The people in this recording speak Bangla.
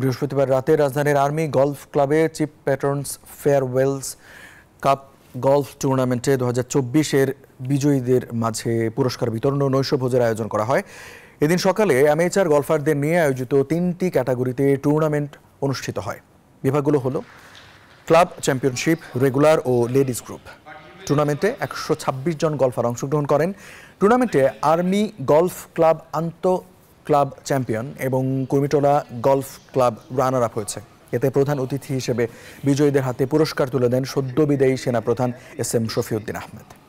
বৃহস্পতিবার রাতে রাজধানীর আর্মি গলফ ক্লাবে chip patterns farewells cup golf টুর্নামেন্টে দু হাজার বিজয়ীদের মাঝে পুরস্কার বিতরণ ও নৈশভোজের আয়োজন করা হয় এদিন সকালে অ্যামেচার গলফারদের নিয়ে আয়োজিত তিনটি ক্যাটাগরিতে টুর্নামেন্ট অনুষ্ঠিত হয় বিভাগগুলো হলো ক্লাব চ্যাম্পিয়নশিপ রেগুলার ও লেডিস গ্রুপ টুর্নামেন্টে একশো জন গলফার অংশগ্রহণ করেন টুর্নামেন্টে আর্মি গলফ ক্লাব আন্ত ক্লাব চ্যাম্পিয়ন এবং Kurmitola golf club runner up হয়েছে এতে প্রধান অতিথি হিসেবে বিজয়ীদের হাতে পুরস্কার তুলে দেন সদ্য বিদায়ী সেনাপ্রধান এস এম শফিউদ্দিন আহমেদ